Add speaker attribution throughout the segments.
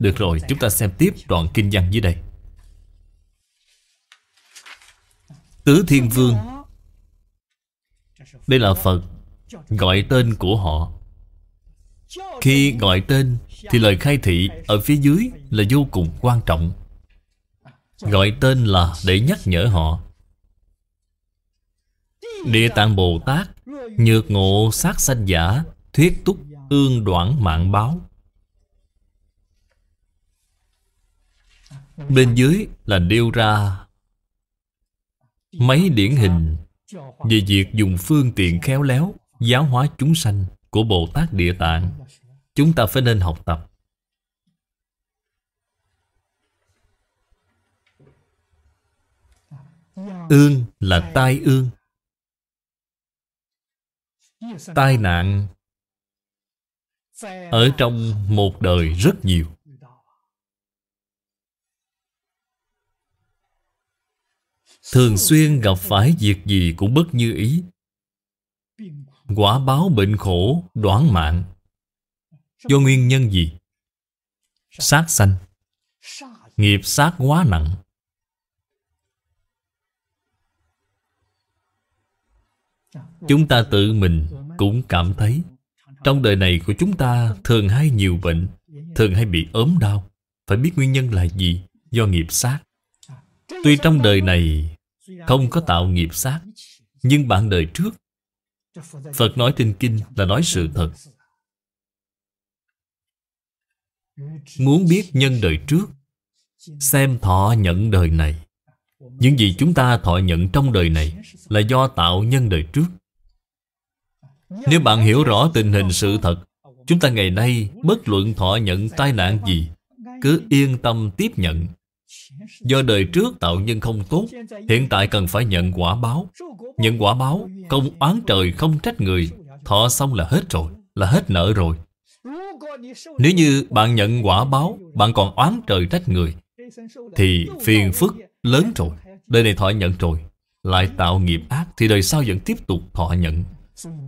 Speaker 1: được rồi, chúng ta xem tiếp đoạn kinh văn dưới đây. Tứ Thiên Vương Đây là Phật Gọi tên của họ Khi gọi tên Thì lời khai thị ở phía dưới Là vô cùng quan trọng Gọi tên là để nhắc nhở họ Địa Tạng Bồ Tát Nhược ngộ sát sanh giả Thuyết túc ương đoạn mạng báo Bên dưới là nêu ra Mấy điển hình Về việc dùng phương tiện khéo léo Giáo hóa chúng sanh của Bồ Tát Địa Tạng Chúng ta phải nên học tập
Speaker 2: Ương là tai ương Tai nạn Ở
Speaker 1: trong một đời rất nhiều Thường xuyên gặp phải việc gì cũng bất như ý Quả báo bệnh khổ, đoán mạng Do nguyên nhân gì? Sát sanh Nghiệp sát quá nặng
Speaker 2: Chúng ta tự mình
Speaker 1: cũng cảm thấy Trong đời này của chúng ta thường hay nhiều bệnh Thường hay bị ốm đau Phải biết nguyên nhân là gì Do nghiệp sát Tuy trong đời này không có tạo nghiệp sát Nhưng bạn đời trước Phật nói trên kinh là nói sự thật Muốn biết nhân đời trước Xem thọ nhận đời này Những gì chúng ta thọ nhận trong đời này Là do tạo nhân đời trước Nếu bạn hiểu rõ tình hình sự thật Chúng ta ngày nay bất luận thọ nhận tai nạn gì Cứ yên tâm tiếp nhận Do đời trước tạo nhân không tốt Hiện tại cần phải nhận quả báo Nhận quả báo Không oán trời không trách người Thọ xong là hết rồi Là hết nợ rồi Nếu như bạn nhận quả báo Bạn còn oán trời trách người Thì phiền phức lớn rồi Đời này thọ nhận rồi Lại tạo nghiệp ác Thì đời sau vẫn tiếp tục thọ nhận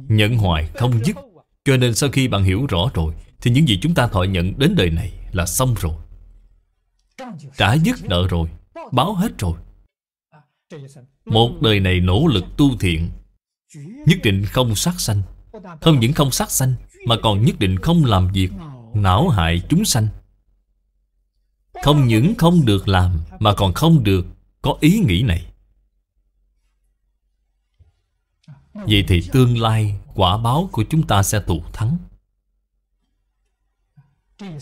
Speaker 1: Nhận hoài không dứt Cho nên sau khi bạn hiểu rõ rồi Thì những gì chúng ta thọ nhận đến đời này là xong rồi Trả dứt nợ rồi Báo hết rồi Một đời này nỗ lực tu thiện Nhất định không sát sanh Không những không sát sanh Mà còn nhất định không làm việc Não hại chúng sanh Không những không được làm Mà còn không được có ý nghĩ này Vậy thì tương lai quả báo của chúng ta sẽ tụ thắng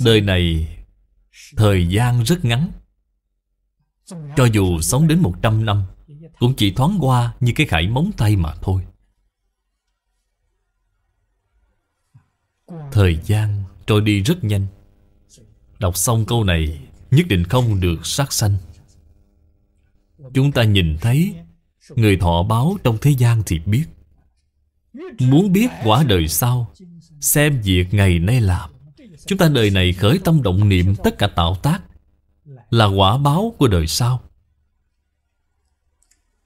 Speaker 1: Đời này Thời gian rất ngắn
Speaker 2: Cho dù
Speaker 1: sống đến 100 năm Cũng chỉ thoáng qua như cái khải móng tay mà thôi Thời gian trôi đi rất nhanh Đọc xong câu này Nhất định không được sát sanh Chúng ta nhìn thấy Người thọ báo trong thế gian thì biết Muốn biết quả đời sau Xem việc ngày nay làm Chúng ta đời này khởi tâm động niệm tất cả tạo tác Là quả báo của đời sau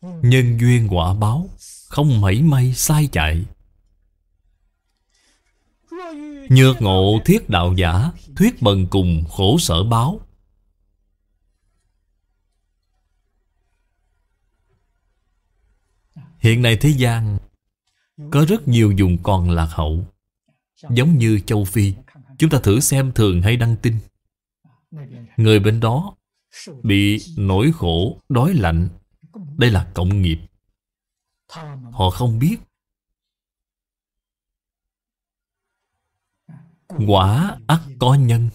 Speaker 1: Nhân duyên quả báo Không mảy may sai chạy Nhược ngộ thiết đạo giả Thuyết bần cùng khổ sở báo Hiện nay thế gian Có rất nhiều dùng còn lạc hậu Giống như châu Phi Chúng ta thử xem thường hay đăng tin Người bên đó Bị nỗi khổ, đói lạnh Đây là cộng nghiệp Họ không biết Quả ắt có nhân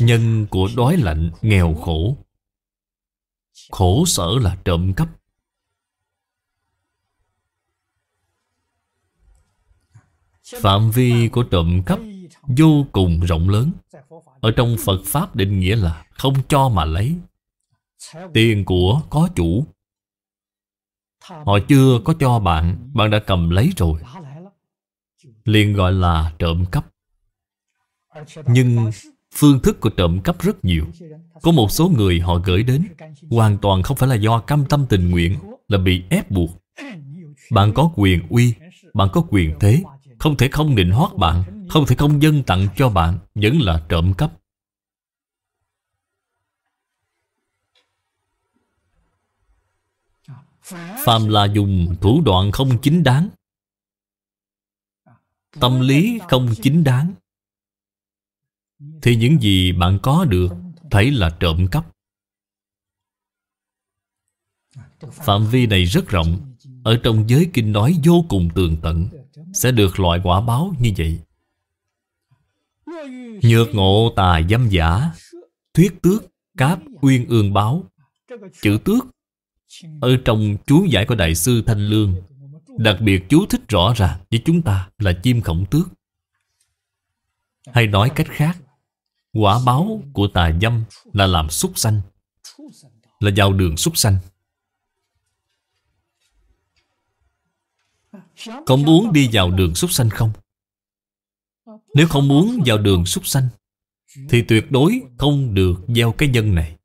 Speaker 1: Nhân của đói lạnh, nghèo khổ Khổ sở là trộm cắp Phạm vi của trộm cắp vô cùng rộng lớn Ở trong Phật Pháp định nghĩa là không cho mà lấy Tiền của có chủ Họ chưa có cho bạn, bạn đã cầm lấy rồi liền gọi là trộm cắp Nhưng phương thức của trộm cắp rất nhiều Có một số người họ gửi đến Hoàn toàn không phải là do cam tâm tình nguyện Là bị ép buộc Bạn có quyền uy Bạn có quyền thế không thể không nịnh hót bạn Không thể không dân tặng cho bạn Vẫn là trộm cắp Phạm là dùng thủ đoạn không chính đáng Tâm lý không chính đáng Thì những gì bạn có được Thấy là trộm cắp Phạm vi này rất rộng Ở trong giới kinh nói vô cùng tường tận sẽ được loại quả báo như vậy Nhược ngộ tà dâm giả Thuyết tước Cáp uyên ương báo Chữ tước Ở trong chú giải của Đại sư Thanh Lương Đặc biệt chú thích rõ ràng với chúng ta là chim khổng tước Hay nói cách khác Quả báo của tà dâm là làm súc sanh Là vào đường súc sanh Có muốn đi vào đường súc sanh không? Nếu không muốn vào đường súc sanh Thì tuyệt đối không được gieo cái nhân này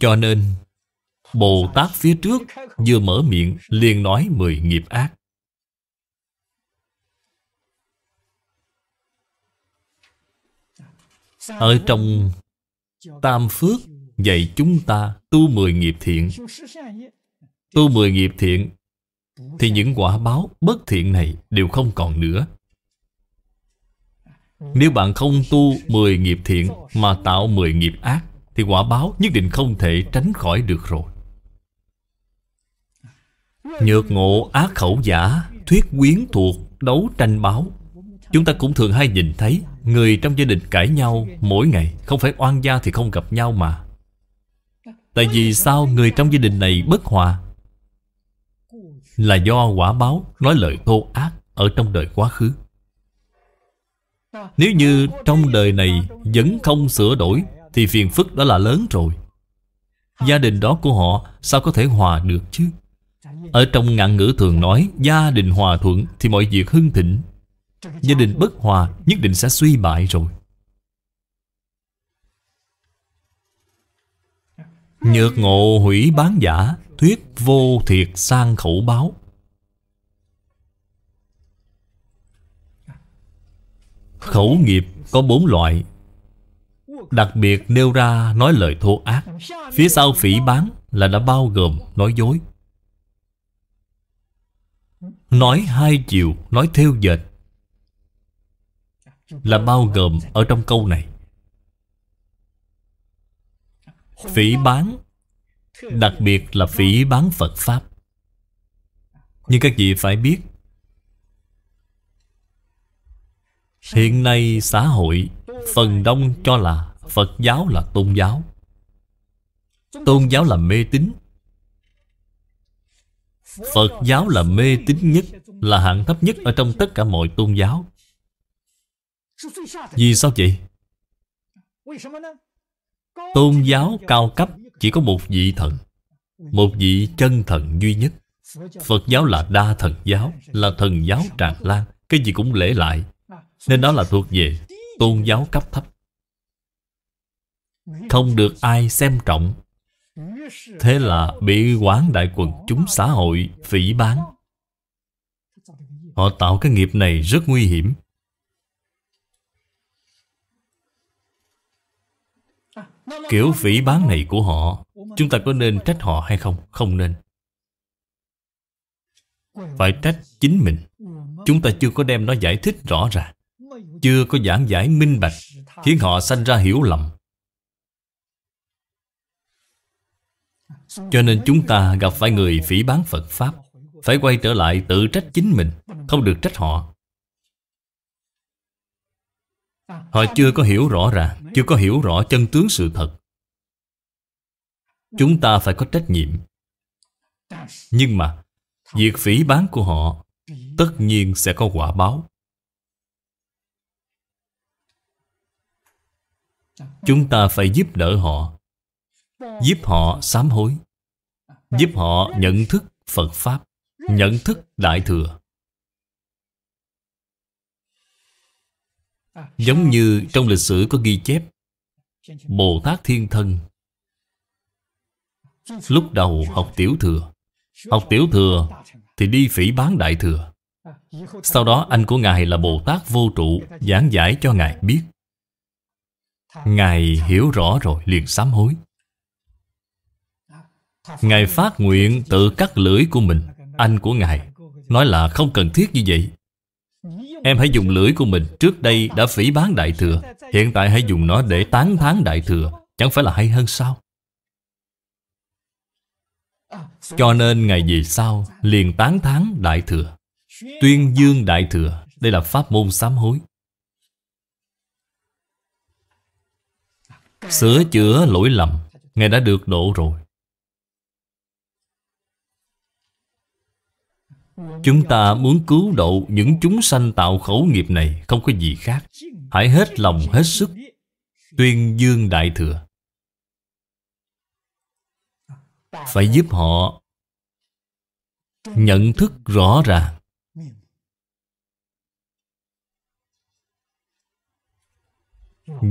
Speaker 1: Cho nên Bồ Tát phía trước vừa mở miệng liền nói mười nghiệp ác Ở trong Tam Phước dạy chúng ta tu mười nghiệp thiện tu 10 nghiệp thiện thì những quả báo bất thiện này đều không còn nữa. Ừ. Nếu bạn không tu 10 nghiệp thiện mà tạo 10 nghiệp ác thì quả báo nhất định không thể tránh khỏi được rồi. Nhược ngộ ác khẩu giả, thuyết quyến thuộc, đấu tranh báo. Chúng ta cũng thường hay nhìn thấy người trong gia đình cãi nhau mỗi ngày, không phải oan gia thì không gặp nhau mà. Tại vì sao người trong gia đình này bất hòa là do quả báo nói lời thô ác ở trong đời quá khứ. Nếu như trong đời này vẫn không sửa đổi thì phiền phức đó là lớn rồi. Gia đình đó của họ sao có thể hòa được chứ? Ở trong ngạn ngữ thường nói gia đình hòa thuận thì mọi việc hưng thịnh. Gia đình bất hòa nhất định sẽ suy bại rồi. Nhược ngộ hủy bán giả thuyết vô thiệt sang khẩu báo khẩu nghiệp có bốn loại đặc biệt nêu ra nói lời thô ác phía sau phỉ bán là đã bao gồm nói dối nói hai chiều nói theo dệt là bao gồm ở trong câu này phỉ bán Đặc biệt là phỉ bán Phật Pháp Nhưng các vị phải biết Hiện nay xã hội Phần đông cho là Phật giáo là tôn giáo Tôn giáo là mê tín Phật giáo là mê tín nhất Là hạng thấp nhất ở trong tất cả mọi tôn giáo Vì sao vậy? Tôn giáo cao cấp chỉ có một vị thần Một vị chân thần duy nhất Phật giáo là đa thần giáo Là thần giáo tràn lan Cái gì cũng lễ lại Nên đó là thuộc về tôn giáo cấp thấp Không được ai xem trọng Thế là bị quán đại quần chúng xã hội phỉ bán Họ tạo cái nghiệp này rất nguy hiểm Kiểu phỉ bán này của họ Chúng ta có nên trách họ hay không? Không nên Phải trách chính mình Chúng ta chưa có đem nó giải thích rõ ràng Chưa có giảng giải minh bạch Khiến họ sanh ra hiểu lầm Cho nên chúng ta gặp phải người phỉ bán Phật Pháp Phải quay trở lại tự trách chính mình Không được trách họ Họ chưa có hiểu rõ ràng Chưa có hiểu rõ chân tướng sự thật Chúng ta phải có trách nhiệm Nhưng mà Việc phỉ bán của họ Tất nhiên sẽ có quả báo Chúng ta phải giúp đỡ họ Giúp họ sám hối Giúp họ nhận thức Phật Pháp Nhận thức Đại Thừa Giống như trong lịch sử có ghi chép Bồ Tát Thiên Thân Lúc đầu học tiểu thừa Học tiểu thừa thì đi phỉ bán đại thừa Sau đó anh của Ngài là Bồ Tát Vô Trụ Giảng giải cho Ngài biết Ngài hiểu rõ rồi liền sám hối Ngài phát nguyện tự cắt lưỡi của mình Anh của Ngài Nói là không cần thiết như vậy Em hãy dùng lưỡi của mình Trước đây đã phỉ bán Đại Thừa Hiện tại hãy dùng nó để tán thán Đại Thừa Chẳng phải là hay hơn sao Cho nên ngày về sau Liền tán thán Đại Thừa Tuyên dương Đại Thừa Đây là pháp môn sám hối Sửa chữa lỗi lầm Ngài đã được độ rồi Chúng ta muốn cứu độ những chúng sanh tạo khẩu nghiệp này Không có gì khác Hãy hết lòng hết sức Tuyên dương Đại Thừa Phải giúp họ Nhận thức rõ ràng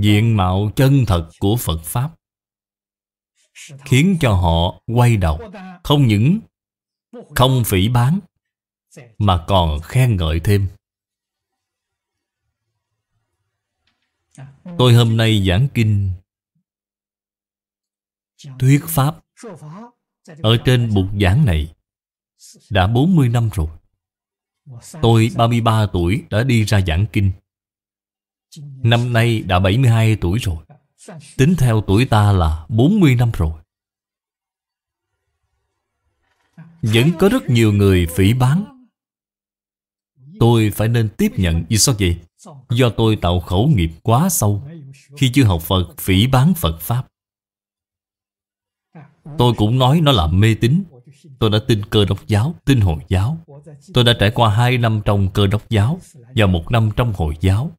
Speaker 1: Diện mạo chân thật của Phật Pháp Khiến cho họ quay đầu Không những không phỉ bán mà còn khen ngợi thêm tôi hôm nay giảng kinh thuyết pháp ở trên bục giảng này đã 40 năm rồi Tôi 33 tuổi đã đi ra giảng kinh Năm nay đã 72 tuổi rồi Tính theo tuổi ta là 40 năm rồi Vẫn có rất nhiều người phỉ bán Tôi phải nên tiếp nhận vì sao vậy? Do tôi tạo khẩu nghiệp quá sâu Khi chưa học Phật phỉ bán Phật Pháp Tôi cũng nói nó là mê tín Tôi đã tin cơ đốc giáo, tin Hồi giáo Tôi đã trải qua 2 năm trong cơ đốc giáo Và một năm trong Hồi giáo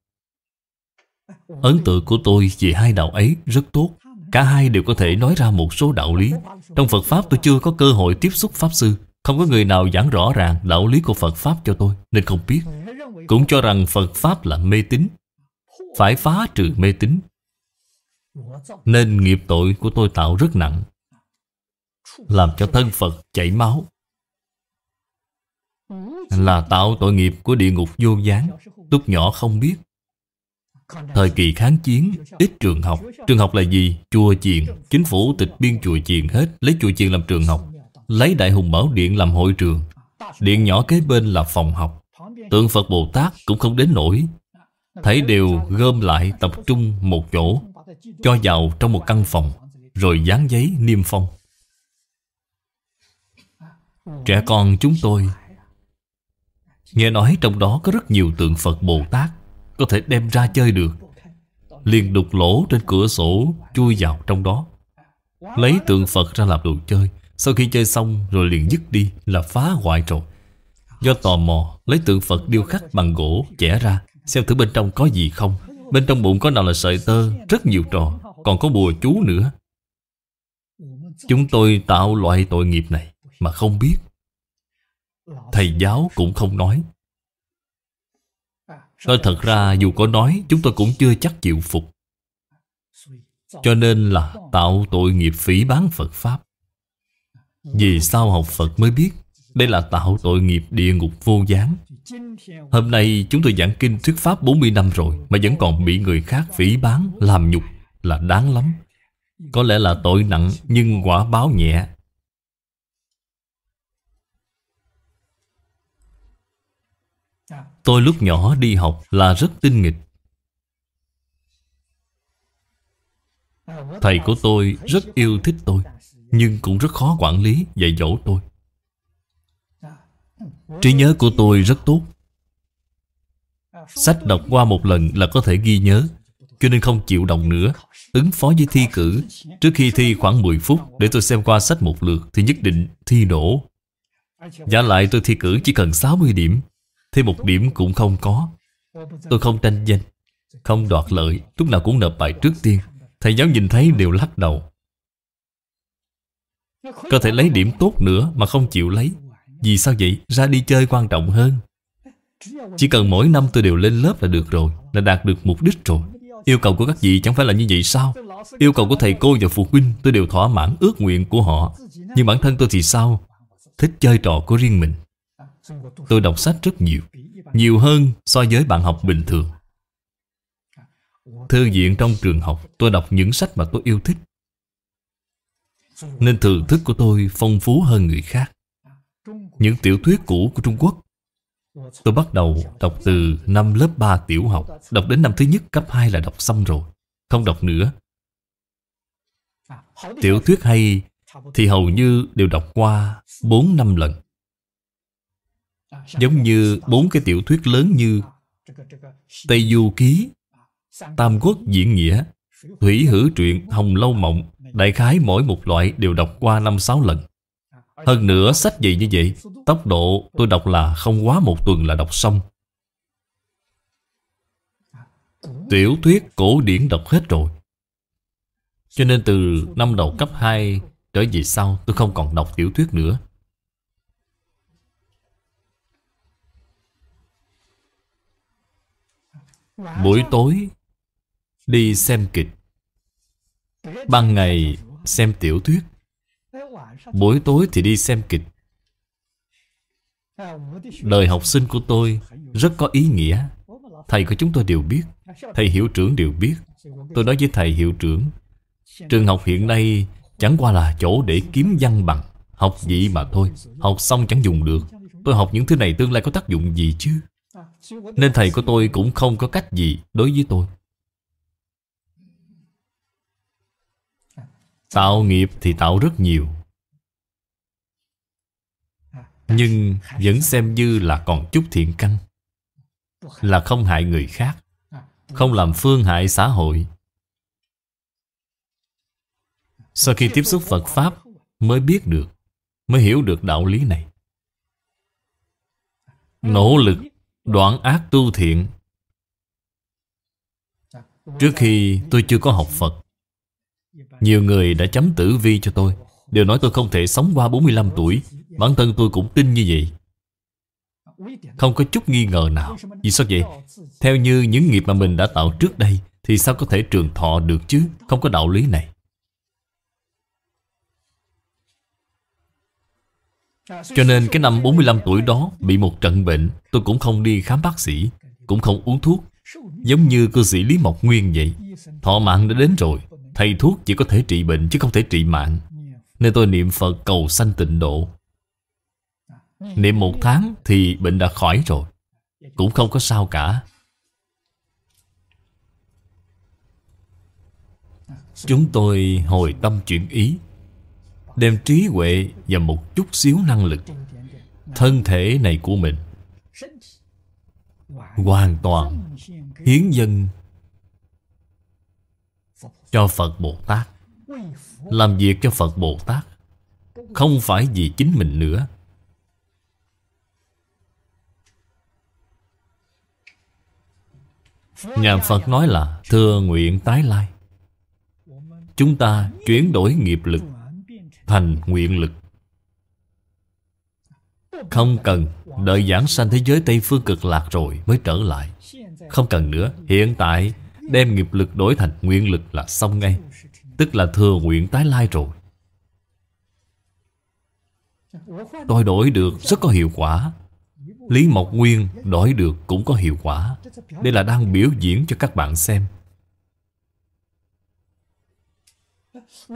Speaker 1: Ấn tượng của tôi về hai đạo ấy rất tốt Cả hai đều có thể nói ra một số đạo lý Trong Phật Pháp tôi chưa có cơ hội tiếp xúc Pháp Sư không có người nào giảng rõ ràng đạo lý của Phật Pháp cho tôi Nên không biết Cũng cho rằng Phật Pháp là mê tín Phải phá trừ mê tín Nên nghiệp tội của tôi tạo rất nặng Làm cho thân Phật chảy máu Là tạo tội nghiệp của địa ngục vô gián Lúc nhỏ không biết Thời kỳ kháng chiến, ít trường học Trường học là gì? Chùa chiền Chính phủ tịch biên chùa chiền hết Lấy chùa chiền làm trường học Lấy Đại Hùng Bảo Điện làm hội trường Điện nhỏ kế bên là phòng học Tượng Phật Bồ Tát cũng không đến nổi Thấy đều gom lại tập trung một chỗ Cho vào trong một căn phòng Rồi dán giấy niêm phong Trẻ con chúng tôi Nghe nói trong đó có rất nhiều tượng Phật Bồ Tát Có thể đem ra chơi được Liền đục lỗ trên cửa sổ Chui vào trong đó Lấy tượng Phật ra làm đồ chơi sau khi chơi xong rồi liền dứt đi là phá hoại rồi Do tò mò lấy tượng Phật điêu khắc bằng gỗ chẻ ra Xem thử bên trong có gì không Bên trong bụng có nào là sợi tơ Rất nhiều trò Còn có bùa chú nữa Chúng tôi tạo loại tội nghiệp này Mà không biết Thầy giáo cũng không nói Nói thật ra dù có nói Chúng tôi cũng chưa chắc chịu phục Cho nên là tạo tội nghiệp phỉ bán Phật Pháp vì sao học Phật mới biết Đây là tạo tội nghiệp địa ngục vô gián Hôm nay chúng tôi giảng kinh thuyết pháp 40 năm rồi Mà vẫn còn bị người khác phỉ bán, làm nhục Là đáng lắm Có lẽ là tội nặng nhưng quả báo nhẹ Tôi lúc nhỏ đi học là rất tinh nghịch
Speaker 2: Thầy của tôi rất
Speaker 1: yêu thích tôi nhưng cũng rất khó quản lý dạy dỗ tôi trí nhớ của tôi rất tốt sách đọc qua một lần là có thể ghi nhớ cho nên không chịu động nữa ứng phó với thi cử trước khi thi khoảng 10 phút để tôi xem qua sách một lượt thì nhất định thi nổ giả lại tôi thi cử chỉ cần 60 điểm thêm một điểm cũng không có tôi không tranh danh không đoạt lợi lúc nào cũng nộp bài trước tiên thầy giáo nhìn thấy đều lắc đầu có thể lấy điểm tốt nữa mà không chịu lấy Vì sao vậy? Ra đi chơi quan trọng hơn Chỉ cần mỗi năm tôi đều lên lớp là được rồi Là đạt được mục đích rồi Yêu cầu của các vị chẳng phải là như vậy sao Yêu cầu của thầy cô và phụ huynh Tôi đều thỏa mãn ước nguyện của họ Nhưng bản thân tôi thì sao Thích chơi trò của riêng mình Tôi đọc sách rất nhiều Nhiều hơn so với bạn học bình thường Thư viện trong trường học Tôi đọc những sách mà tôi yêu thích nên thưởng thức của tôi phong phú hơn người khác Những tiểu thuyết cũ của Trung Quốc Tôi bắt đầu đọc từ năm lớp 3 tiểu học Đọc đến năm thứ nhất cấp 2 là đọc xong rồi Không đọc nữa Tiểu thuyết hay thì hầu như đều đọc qua 4 năm lần Giống như bốn cái tiểu thuyết lớn như Tây Du Ký Tam Quốc Diễn Nghĩa Thủy Hữu Truyện Hồng Lâu Mộng Đại khái mỗi một loại đều đọc qua 5-6 lần Hơn nữa sách gì như vậy Tốc độ tôi đọc là không quá một tuần là đọc xong Tiểu thuyết cổ điển đọc hết rồi Cho nên từ năm đầu cấp 2 trở về sau Tôi không còn đọc tiểu thuyết nữa Buổi tối Đi xem kịch Ban ngày xem tiểu thuyết Buổi tối thì đi xem kịch Đời học sinh của tôi rất có ý nghĩa Thầy của chúng tôi đều biết Thầy hiệu trưởng đều biết Tôi nói với thầy hiệu trưởng Trường học hiện nay chẳng qua là chỗ để kiếm văn bằng Học gì mà thôi Học xong chẳng dùng được Tôi học những thứ này tương lai có tác dụng gì chứ
Speaker 2: Nên thầy của tôi cũng không có cách
Speaker 1: gì đối với tôi Tạo nghiệp thì tạo rất nhiều Nhưng vẫn xem như là còn chút thiện căn Là không hại người khác Không làm phương hại xã hội Sau khi tiếp xúc Phật Pháp Mới biết được Mới hiểu được đạo lý này Nỗ lực đoạn ác tu thiện Trước khi tôi chưa có học Phật nhiều người đã chấm tử vi cho tôi Đều nói tôi không thể sống qua 45 tuổi Bản thân tôi cũng tin như vậy Không có chút nghi ngờ nào Vì sao vậy? Theo như những nghiệp mà mình đã tạo trước đây Thì sao có thể trường thọ được chứ Không có đạo lý này
Speaker 2: Cho nên cái năm
Speaker 1: 45 tuổi đó Bị một trận bệnh Tôi cũng không đi khám bác sĩ Cũng không uống thuốc Giống như cư sĩ Lý Mộc Nguyên vậy Thọ mạng đã đến rồi Thầy thuốc chỉ có thể trị bệnh chứ không thể trị mạng Nên tôi niệm Phật cầu sanh tịnh độ Niệm một tháng thì bệnh đã khỏi rồi Cũng không có sao cả Chúng tôi hồi tâm chuyển ý Đem trí huệ và một chút xíu năng lực Thân thể này của mình
Speaker 2: Hoàn toàn hiến
Speaker 1: dân cho Phật Bồ Tát Làm việc cho Phật Bồ Tát Không phải vì chính mình nữa Nhà Phật nói là Thưa nguyện tái lai Chúng ta chuyển đổi nghiệp lực Thành nguyện lực Không cần Đợi giảng sanh thế giới Tây Phương cực lạc rồi Mới trở lại Không cần nữa Hiện tại Đem nghiệp lực đổi thành nguyện lực là xong ngay Tức là thừa nguyện tái lai rồi
Speaker 2: Tôi đổi được
Speaker 1: rất có hiệu quả Lý Mộc Nguyên đổi được cũng có hiệu quả Đây là đang biểu diễn cho các bạn xem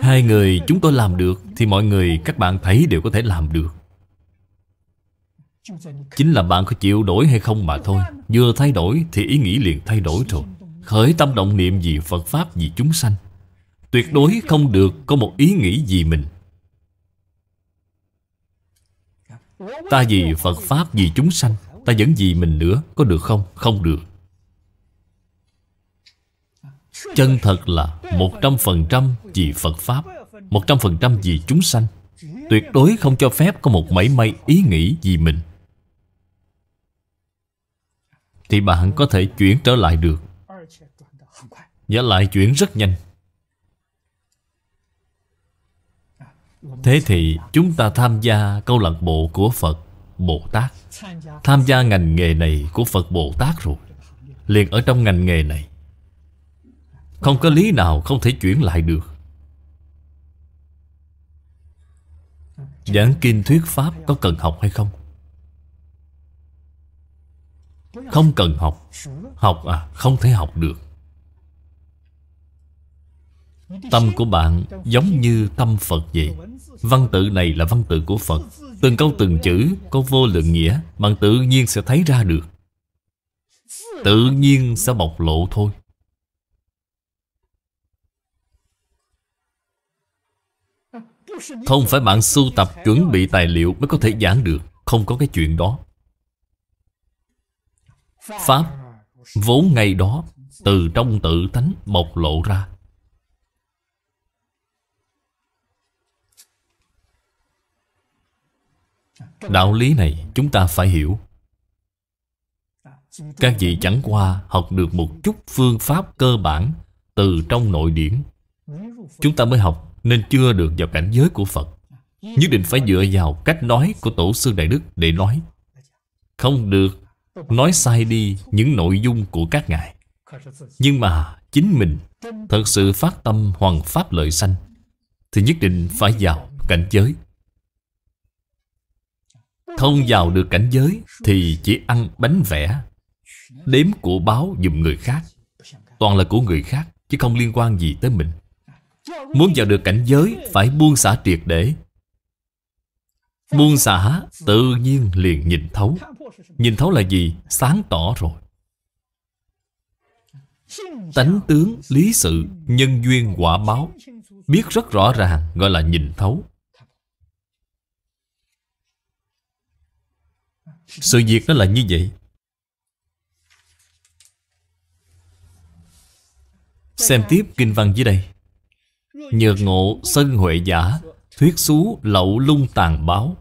Speaker 2: Hai người chúng
Speaker 1: tôi làm được Thì mọi người các bạn thấy đều có thể làm được Chính là bạn có chịu đổi hay không mà thôi Vừa thay đổi thì ý nghĩ liền thay đổi rồi khởi tâm động niệm vì Phật Pháp vì chúng sanh Tuyệt đối không được có một ý nghĩ gì mình Ta vì Phật Pháp vì chúng sanh Ta vẫn vì mình nữa Có được không? Không được Chân thật là 100% vì Phật Pháp 100% vì chúng sanh Tuyệt đối không cho phép có một mảy may ý nghĩ gì mình Thì bạn có thể chuyển trở lại được và lại chuyển rất nhanh Thế thì chúng ta tham gia câu lạc bộ của Phật Bồ Tát Tham gia ngành nghề này của Phật Bồ Tát rồi Liền ở trong ngành nghề này Không có lý nào không thể chuyển lại được Giảng kinh thuyết Pháp có cần học hay không? Không cần học Học à, không thể học được Tâm của bạn giống như tâm Phật vậy Văn tự này là văn tự của Phật Từng câu từng chữ có vô lượng nghĩa Bạn tự nhiên sẽ thấy ra được Tự nhiên sẽ bộc lộ thôi
Speaker 2: Không phải bạn sưu tập
Speaker 1: chuẩn bị tài liệu mới có thể giảng được Không có cái chuyện đó Pháp vốn ngay đó Từ trong tự tánh bộc lộ ra Đạo lý này chúng ta phải hiểu Các vị chẳng qua học được một chút phương pháp cơ bản Từ trong nội điển Chúng ta mới học nên chưa được vào cảnh giới của Phật Nhất định phải dựa vào cách nói của Tổ sư Đại Đức để nói Không được nói sai đi những nội dung của các ngài Nhưng mà chính mình thật sự phát tâm hoàn pháp lợi sanh Thì nhất định phải vào cảnh giới không vào được cảnh giới Thì chỉ ăn bánh vẽ Đếm của báo dùm người khác Toàn là của người khác Chứ không liên quan gì tới mình Muốn vào được cảnh giới Phải buông xả triệt để Buông xả tự nhiên liền nhìn thấu Nhìn thấu là gì? Sáng tỏ rồi Tánh tướng, lý sự, nhân duyên, quả báo Biết rất rõ ràng gọi là nhìn thấu Sự việc nó là như vậy Xem tiếp kinh văn dưới đây Nhược ngộ sân huệ giả Thuyết xú lậu lung tàn báo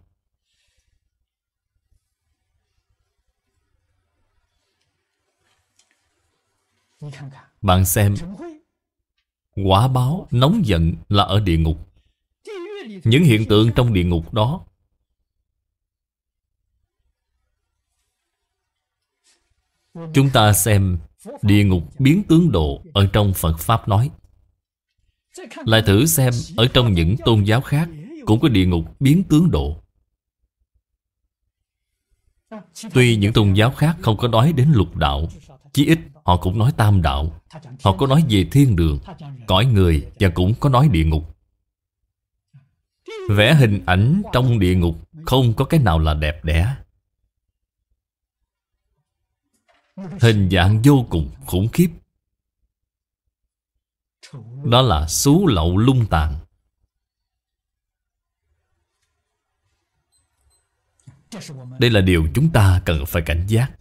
Speaker 1: Bạn xem Quả báo nóng giận là ở địa ngục Những hiện tượng trong địa ngục đó Chúng ta xem Địa ngục biến tướng độ Ở trong Phật Pháp nói
Speaker 2: Lại thử xem
Speaker 1: Ở trong những tôn giáo khác Cũng có địa ngục biến tướng độ Tuy những tôn giáo khác không có nói đến lục đạo Chí ít họ cũng nói tam đạo Họ có nói về thiên đường Cõi người và cũng có nói địa ngục Vẽ hình ảnh trong địa ngục Không có cái nào là đẹp đẽ Hình dạng vô cùng khủng khiếp Đó là xú lậu lung tàn Đây là điều chúng ta cần phải cảnh giác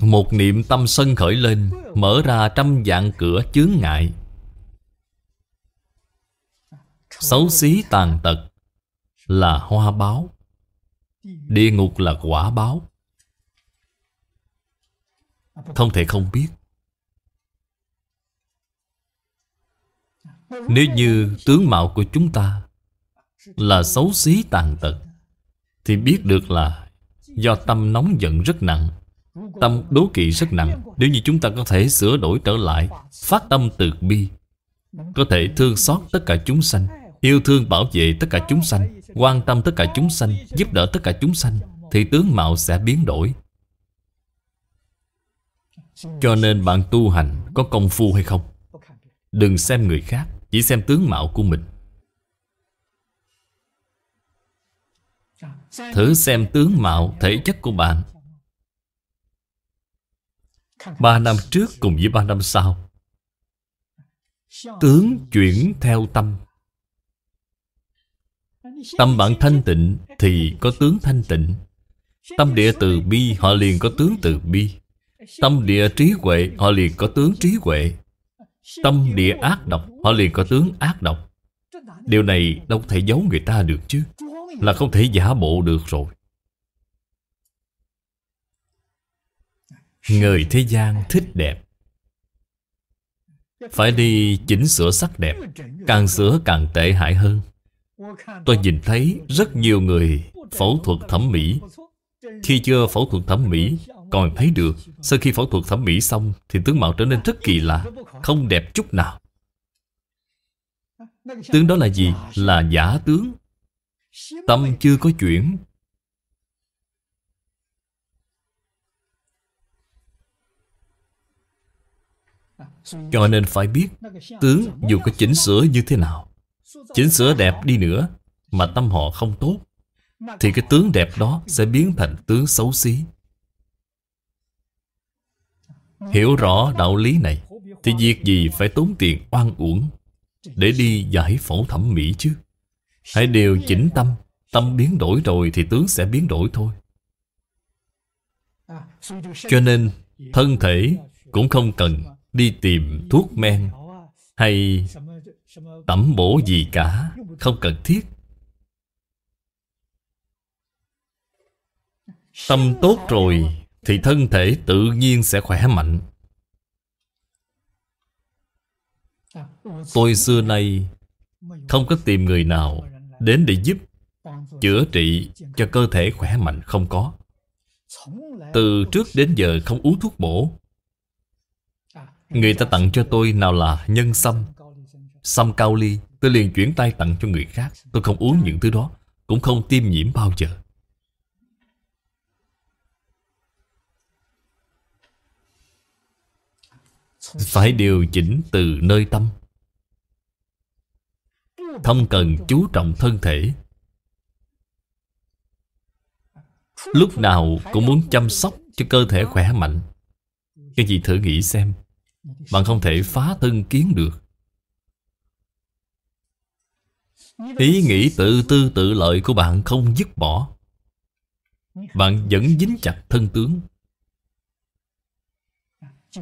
Speaker 1: Một niệm tâm sân khởi lên Mở ra trăm dạng cửa chướng ngại Xấu xí tàn tật Là hoa báo Địa ngục là quả báo không thể không biết Nếu như tướng mạo của chúng ta Là xấu xí tàn tật Thì biết được là Do tâm nóng giận rất nặng Tâm đố kỵ rất nặng Nếu như chúng ta có thể sửa đổi trở lại Phát tâm từ bi Có thể thương xót tất cả chúng sanh Yêu thương bảo vệ tất cả chúng sanh Quan tâm tất cả chúng sanh Giúp đỡ tất cả chúng sanh Thì tướng mạo sẽ biến đổi cho nên bạn tu hành có công phu hay không Đừng xem người khác Chỉ xem tướng mạo của mình Thử xem tướng mạo thể chất của bạn Ba năm trước cùng với ba năm sau Tướng chuyển theo tâm Tâm bạn thanh tịnh thì có tướng thanh tịnh Tâm địa từ bi họ liền có tướng từ bi Tâm địa trí huệ Họ liền có tướng trí huệ Tâm địa ác độc Họ liền có tướng ác độc Điều này đâu thể giấu người ta được chứ Là không thể giả bộ được rồi Người thế gian thích đẹp Phải đi chỉnh sửa sắc đẹp Càng sửa càng tệ hại hơn Tôi nhìn thấy rất nhiều người phẫu thuật thẩm mỹ Khi chưa phẫu thuật thẩm mỹ còn thấy được Sau khi phẫu thuật thẩm mỹ xong Thì tướng mạo trở nên rất kỳ lạ Không đẹp chút nào Tướng đó là gì? Là giả tướng Tâm chưa có chuyển
Speaker 2: Cho nên phải biết Tướng dù có chỉnh sửa như thế nào
Speaker 1: Chỉnh sửa đẹp đi nữa Mà tâm họ không tốt Thì cái tướng đẹp đó sẽ biến thành tướng xấu xí Hiểu rõ đạo lý này Thì việc gì phải tốn tiền oan uổng Để đi giải phẫu thẩm mỹ chứ Hãy điều chỉnh tâm Tâm biến đổi rồi thì tướng sẽ biến đổi thôi Cho nên thân thể cũng không cần đi tìm thuốc men Hay tẩm bổ gì cả Không cần thiết Tâm tốt rồi thì thân thể tự nhiên sẽ khỏe mạnh. Tôi xưa nay không có tìm người nào đến để giúp chữa trị cho cơ thể khỏe mạnh không có. Từ trước đến giờ không uống thuốc bổ. Người ta tặng cho tôi nào là nhân sâm, sâm cao ly, tôi liền chuyển tay tặng cho người khác. Tôi không uống những thứ đó, cũng không tiêm nhiễm bao giờ. phải điều chỉnh từ nơi tâm không cần chú trọng thân thể lúc nào cũng muốn chăm sóc cho cơ thể khỏe mạnh các vị thử nghĩ xem bạn không thể phá thân kiến được ý nghĩ tự tư tự lợi của bạn không dứt bỏ bạn vẫn dính chặt thân tướng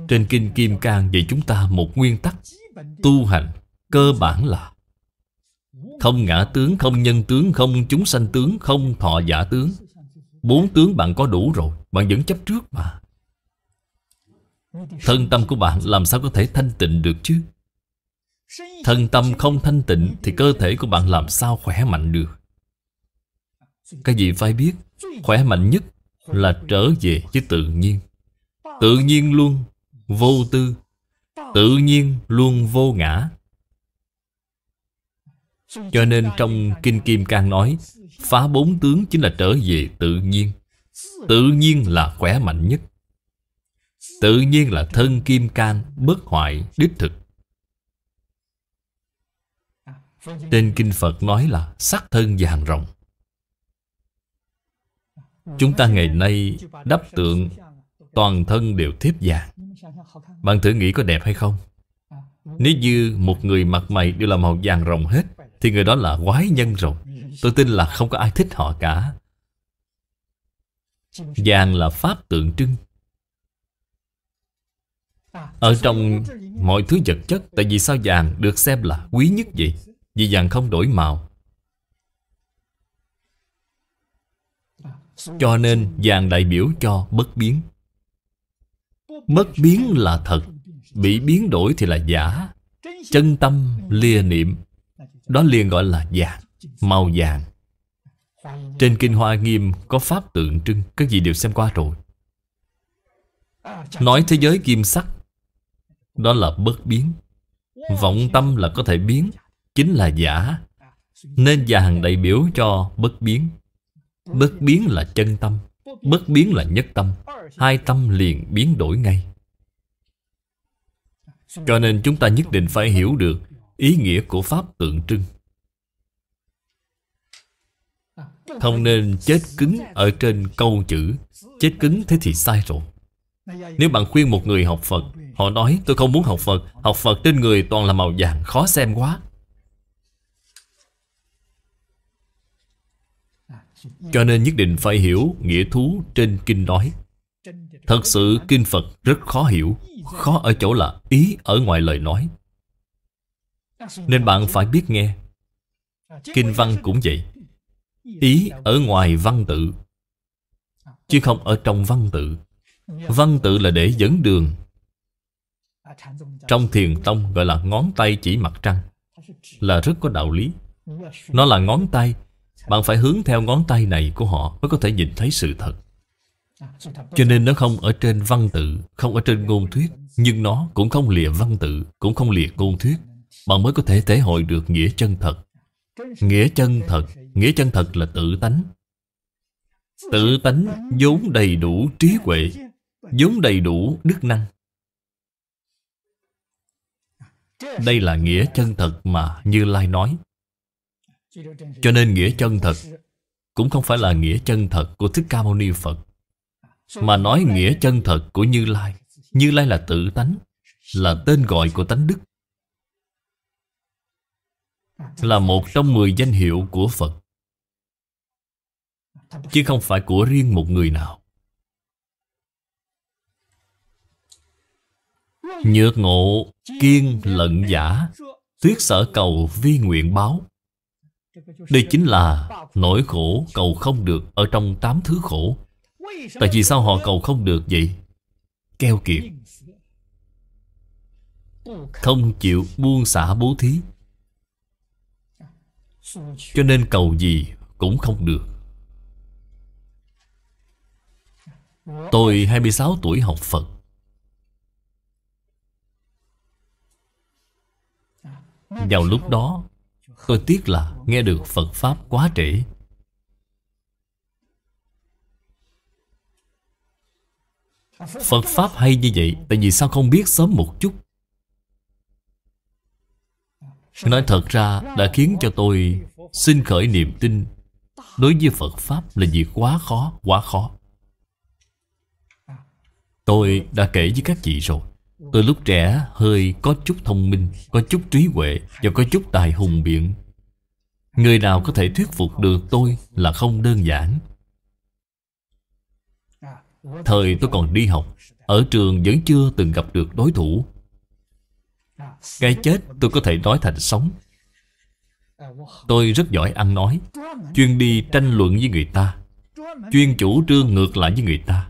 Speaker 1: trên Kinh Kim Cang dạy chúng ta một nguyên tắc Tu hành cơ bản là Không ngã tướng, không nhân tướng, không chúng sanh tướng, không thọ giả tướng Bốn tướng bạn có đủ rồi, bạn vẫn chấp trước mà Thân tâm của bạn làm sao có thể thanh tịnh được chứ Thân tâm không thanh tịnh Thì cơ thể của bạn làm sao khỏe mạnh được Các vị phải biết Khỏe mạnh nhất là trở về với tự nhiên Tự nhiên luôn vô tư Tự nhiên luôn vô ngã Cho nên trong Kinh Kim Cang nói Phá bốn tướng chính là trở về tự nhiên Tự nhiên là khỏe mạnh nhất Tự nhiên là thân Kim Cang bất hoại đích thực Trên Kinh Phật nói là sắc thân vàng rồng Chúng ta ngày nay đắp tượng toàn thân đều thiếp vàng Bạn thử nghĩ có đẹp hay không? Nếu như một người mặt mày đều là màu vàng rồng hết Thì người đó là quái nhân rồi Tôi tin là không có ai thích họ cả Vàng là pháp tượng trưng Ở trong mọi thứ vật chất Tại vì sao vàng được xem là quý nhất vậy? Vì vàng không đổi màu Cho nên vàng đại biểu cho bất biến Mất biến là thật Bị biến đổi thì là giả Chân tâm lìa niệm Đó liền gọi là vàng Màu vàng Trên Kinh Hoa Nghiêm có pháp tượng trưng Các vị đều xem qua rồi Nói thế giới kim sắc Đó là bất biến Vọng tâm là có thể biến Chính là giả Nên vàng đại biểu cho bất biến Bất biến là chân tâm Bất biến là nhất tâm Hai tâm liền biến đổi ngay Cho nên chúng ta nhất định phải hiểu được Ý nghĩa của Pháp tượng trưng Không nên chết cứng ở trên câu chữ Chết cứng thế thì sai rồi Nếu bạn khuyên một người học Phật Họ nói tôi không muốn học Phật Học Phật trên người toàn là màu vàng Khó xem quá Cho nên nhất định phải hiểu nghĩa thú trên kinh nói Thật sự kinh Phật rất khó hiểu Khó ở chỗ là ý ở ngoài lời nói Nên bạn phải biết nghe Kinh văn cũng vậy Ý ở ngoài văn tự Chứ không ở trong văn tự Văn tự là để dẫn đường Trong thiền tông gọi là ngón tay chỉ mặt trăng Là rất có đạo lý Nó là ngón tay bạn phải hướng theo ngón tay này của họ Mới có thể nhìn thấy sự thật Cho nên nó không ở trên văn tự Không ở trên ngôn thuyết Nhưng nó cũng không lìa văn tự Cũng không lìa ngôn thuyết Bạn mới có thể thể hội được nghĩa chân thật Nghĩa chân thật Nghĩa chân thật là tự tánh Tự tánh vốn đầy đủ trí huệ vốn đầy đủ đức năng Đây là nghĩa chân thật mà Như Lai nói cho nên nghĩa chân thật Cũng không phải là nghĩa chân thật của Thích Ca Mâu Ni Phật Mà nói nghĩa chân thật của Như Lai Như Lai là tự tánh Là tên gọi của tánh đức Là một trong mười danh hiệu của Phật Chứ không phải của riêng một người nào Nhược ngộ kiên lận giả Tuyết sở cầu vi nguyện báo đây chính là nỗi khổ cầu không được Ở trong tám thứ khổ Tại vì sao họ cầu không được vậy? Keo kiệt Không chịu buông xả bố thí Cho nên cầu gì cũng không được Tôi 26 tuổi học Phật
Speaker 2: Vào lúc đó
Speaker 1: Tôi tiếc là nghe được Phật Pháp quá trễ Phật Pháp hay như vậy Tại vì sao không biết sớm một chút Nói thật ra đã khiến cho tôi Xin khởi niềm tin Đối với Phật Pháp là việc quá khó, quá khó Tôi đã kể với các chị rồi Tôi lúc trẻ hơi có chút thông minh Có chút trí huệ Và có chút tài hùng biện Người nào có thể thuyết phục được tôi Là không đơn giản Thời tôi còn đi học Ở trường vẫn chưa từng gặp được đối thủ Cái chết tôi có thể nói thành sống Tôi rất giỏi ăn nói Chuyên đi tranh luận với người ta Chuyên chủ trương ngược lại với người ta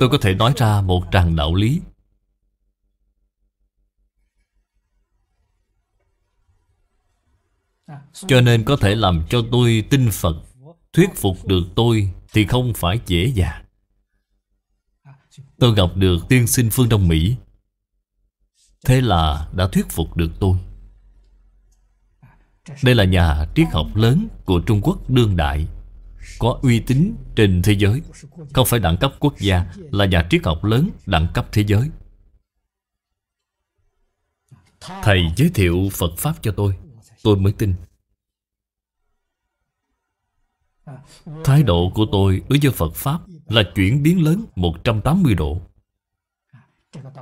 Speaker 2: Tôi có thể nói ra
Speaker 1: một tràng đạo lý Cho nên có thể làm cho tôi tin Phật Thuyết phục được tôi Thì không phải dễ dàng Tôi gặp được tiên sinh phương Đông Mỹ Thế là đã thuyết phục được tôi Đây là nhà triết học lớn của Trung Quốc đương đại có uy tín trên thế giới Không phải đẳng cấp quốc gia Là nhà triết học lớn đẳng cấp thế giới Thầy giới thiệu Phật Pháp cho tôi Tôi mới tin Thái độ của tôi đối với Phật Pháp Là chuyển biến lớn 180 độ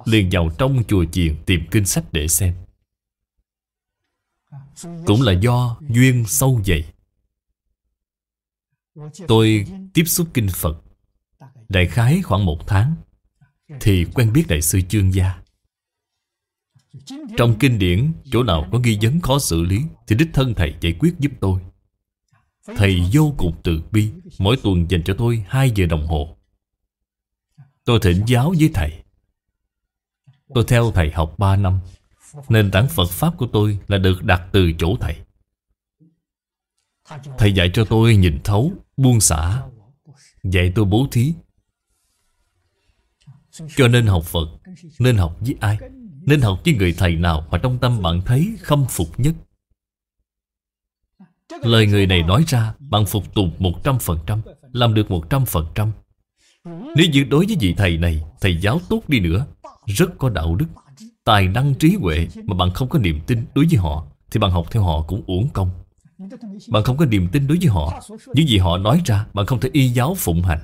Speaker 1: Liền vào trong chùa chiền tìm kinh sách để xem Cũng là do duyên sâu dày Tôi tiếp xúc kinh Phật Đại khái khoảng một tháng Thì quen biết Đại sư Chương Gia Trong kinh điển Chỗ nào có ghi vấn khó xử lý Thì đích thân thầy giải quyết giúp tôi Thầy vô cùng từ bi Mỗi tuần dành cho tôi 2 giờ đồng hồ Tôi thỉnh giáo với thầy Tôi theo thầy học 3 năm Nền tảng Phật Pháp của tôi Là được đặt từ chỗ thầy Thầy dạy cho tôi nhìn thấu buông xả dạy tôi bố thí
Speaker 2: Cho nên học Phật Nên học
Speaker 1: với ai Nên học với người thầy nào Mà trong tâm bạn thấy khâm phục nhất Lời người này nói ra Bạn phục tùng trăm Làm được một trăm phần trăm Nếu như đối với vị thầy này Thầy giáo tốt đi nữa Rất có đạo đức Tài năng trí huệ Mà bạn không có niềm tin đối với họ Thì bạn học theo họ cũng uổng công bạn không có niềm tin đối với họ Những gì họ nói ra Bạn không thể y giáo phụng hành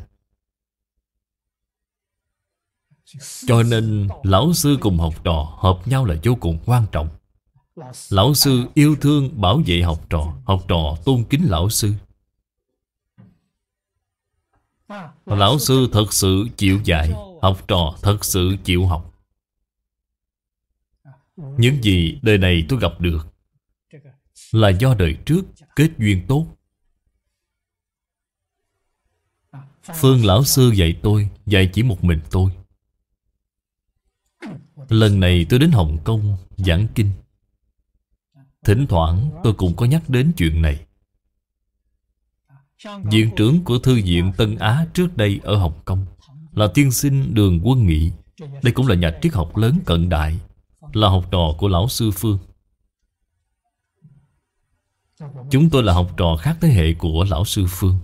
Speaker 1: Cho nên lão sư cùng học trò Hợp nhau là vô cùng quan trọng Lão sư yêu thương bảo vệ học trò Học trò tôn kính lão sư Lão sư thật sự chịu dạy Học trò thật sự chịu học Những gì đời này tôi gặp được là do đời trước kết duyên tốt Phương Lão Sư dạy tôi Dạy chỉ một mình tôi Lần này tôi đến Hồng Kông giảng kinh Thỉnh thoảng tôi cũng có nhắc đến chuyện này Viện trưởng của Thư viện Tân Á trước đây ở Hồng Kông Là tiên sinh Đường Quân Nghị Đây cũng là nhà triết học lớn cận đại Là học trò của Lão Sư Phương Chúng tôi là học trò khác thế hệ của Lão Sư Phương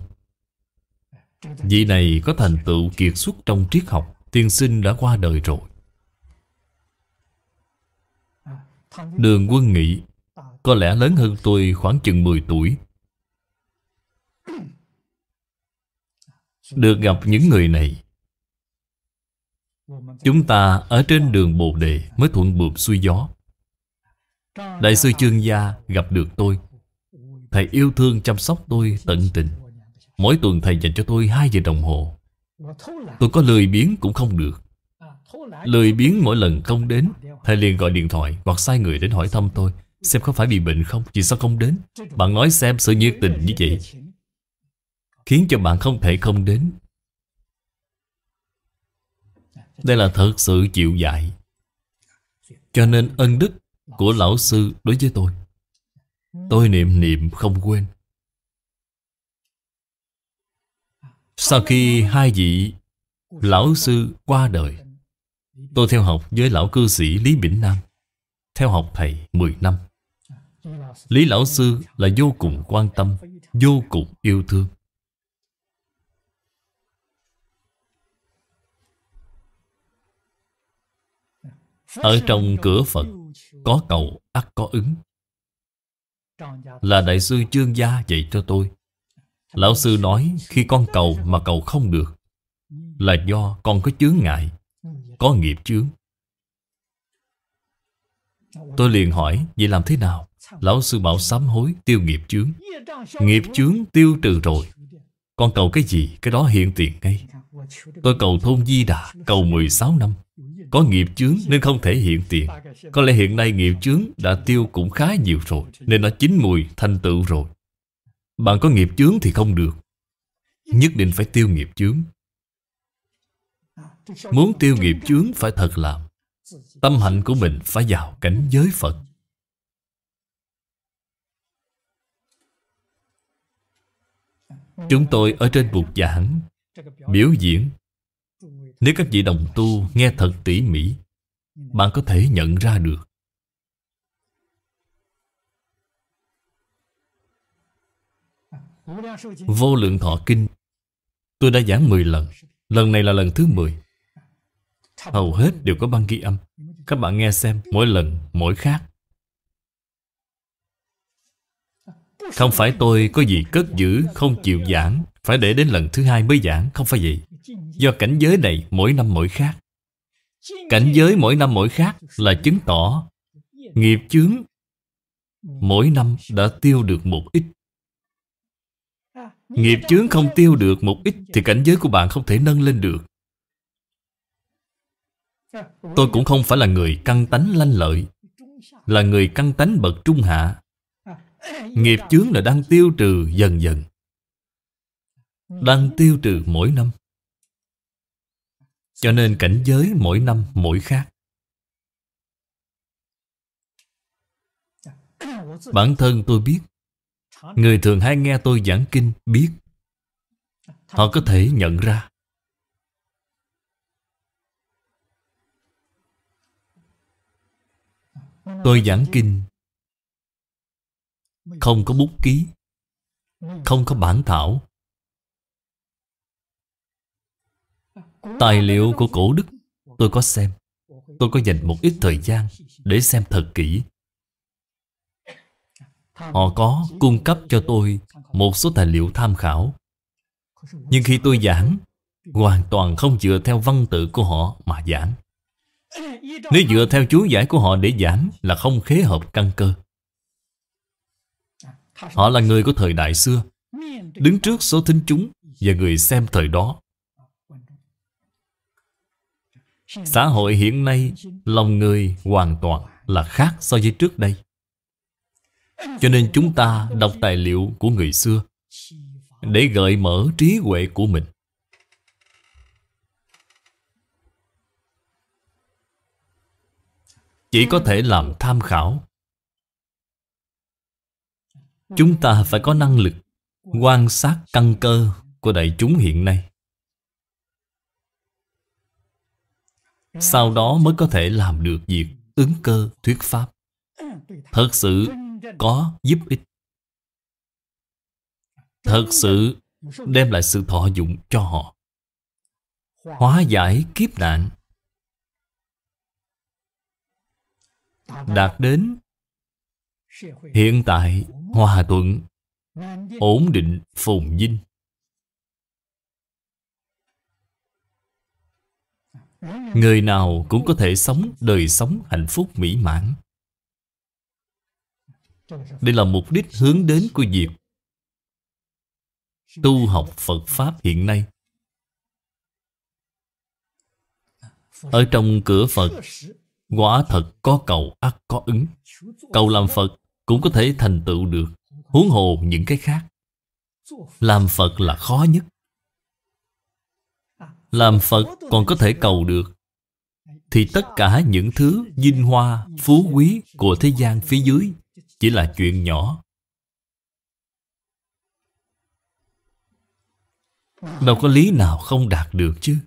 Speaker 1: Vị này có thành tựu kiệt xuất trong triết học Tiên sinh đã qua đời rồi Đường quân nghĩ Có lẽ lớn hơn tôi khoảng chừng 10 tuổi Được gặp những người này Chúng ta ở trên đường Bồ Đề Mới thuận buồm xuôi gió Đại sư trương Gia gặp được tôi Thầy yêu thương chăm sóc tôi tận tình Mỗi tuần thầy dành cho tôi 2 giờ đồng hồ Tôi có lười biếng cũng không được Lười biếng mỗi lần không đến Thầy liền gọi điện thoại hoặc sai người đến hỏi thăm tôi Xem có phải bị bệnh không Vì sao không đến Bạn nói xem sự nhiệt tình như vậy Khiến cho bạn không thể không đến Đây là thật sự chịu dạy Cho nên ân đức của lão sư đối với tôi Tôi niệm niệm không quên Sau khi hai vị Lão sư qua đời Tôi theo học với lão cư sĩ Lý Bỉnh Nam Theo học thầy 10 năm Lý lão sư là vô cùng quan tâm Vô cùng yêu thương
Speaker 3: Ở trong cửa
Speaker 1: Phật Có cầu ắt có ứng là đại sư Trương Gia dạy cho tôi Lão sư nói khi con cầu mà cầu không được Là do con có chướng ngại Có nghiệp chướng Tôi liền hỏi Vậy làm thế nào Lão sư bảo sám hối tiêu nghiệp chướng Nghiệp chướng tiêu trừ rồi Con cầu cái gì Cái đó hiện tiền ngay Tôi cầu thôn Di Đà Cầu 16 năm có nghiệp chướng nên không thể hiện tiền Có lẽ hiện nay nghiệp chướng đã tiêu cũng khá nhiều rồi Nên nó chín mùi, thành tựu rồi Bạn có nghiệp chướng thì không được Nhất định phải tiêu nghiệp chướng Muốn tiêu nghiệp chướng phải thật làm Tâm hạnh của mình phải vào cảnh giới Phật Chúng tôi ở trên bục giảng Biểu diễn nếu các vị đồng tu nghe thật tỉ mỉ Bạn có thể nhận ra được Vô lượng thọ kinh Tôi đã giảng 10 lần Lần này là lần thứ 10 Hầu hết đều có băng ghi âm Các bạn nghe xem mỗi lần mỗi khác Không phải tôi có gì cất giữ Không chịu giảng Phải để đến lần thứ hai mới giảng Không phải vậy do cảnh giới này mỗi năm mỗi khác cảnh giới mỗi năm mỗi khác là chứng tỏ nghiệp chướng mỗi năm đã tiêu được một ít nghiệp chướng không tiêu được một ít thì cảnh giới của bạn không thể nâng lên được tôi cũng không phải là người căng tánh lanh lợi là người căng tánh bậc trung hạ nghiệp chướng là đang tiêu trừ dần dần đang tiêu trừ mỗi năm cho nên cảnh giới mỗi năm mỗi khác.
Speaker 2: Bản thân tôi
Speaker 1: biết Người thường hay nghe tôi giảng kinh biết Họ có thể nhận ra Tôi giảng kinh Không có bút ký Không có bản thảo Tài liệu của cổ đức tôi có xem Tôi có dành một ít thời gian để xem thật kỹ Họ có cung cấp cho tôi một số tài liệu tham khảo Nhưng khi tôi giảng Hoàn toàn không dựa theo văn tự của họ mà giảng Nếu dựa theo chú giải của họ để giảng là không khế hợp căn cơ Họ là người của thời đại xưa Đứng trước số thính chúng và người xem thời đó Xã hội hiện nay Lòng người hoàn toàn là khác so với trước đây Cho nên chúng ta đọc tài liệu của người xưa Để gợi mở trí huệ của mình Chỉ có thể làm tham khảo Chúng ta phải có năng lực quan sát căn cơ của đại chúng hiện nay Sau đó mới có thể làm được việc ứng cơ thuyết pháp Thật sự có giúp ích
Speaker 2: Thật sự đem
Speaker 1: lại sự thọ dụng cho họ Hóa giải kiếp nạn Đạt đến
Speaker 2: Hiện tại
Speaker 1: hòa thuận Ổn định phồn vinh Người nào cũng có thể sống đời sống hạnh phúc mỹ mãn Đây là mục đích hướng đến của việc Tu học Phật Pháp hiện nay
Speaker 2: Ở trong cửa Phật
Speaker 1: Quả thật có cầu ắt có ứng Cầu làm Phật cũng có thể thành tựu được Huống hồ những cái khác Làm Phật là khó nhất làm Phật còn có thể cầu được Thì tất cả những thứ vinh hoa, phú quý của thế gian phía dưới Chỉ là chuyện nhỏ Đâu có lý nào không đạt được chứ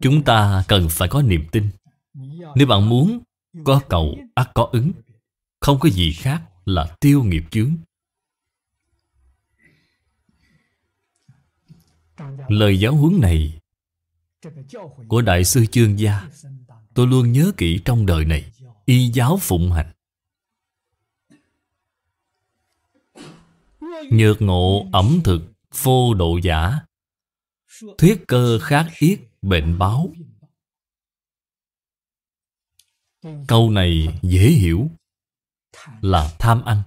Speaker 1: Chúng ta cần phải có niềm tin Nếu bạn muốn Có cầu ắt có ứng Không có gì khác là tiêu nghiệp chướng Lời giáo huấn này Của Đại sư Chương Gia Tôi luôn nhớ kỹ trong đời này Y giáo phụng hành Nhược ngộ ẩm thực Phô độ giả Thuyết cơ khát yết Bệnh báo Câu này dễ hiểu Là tham ăn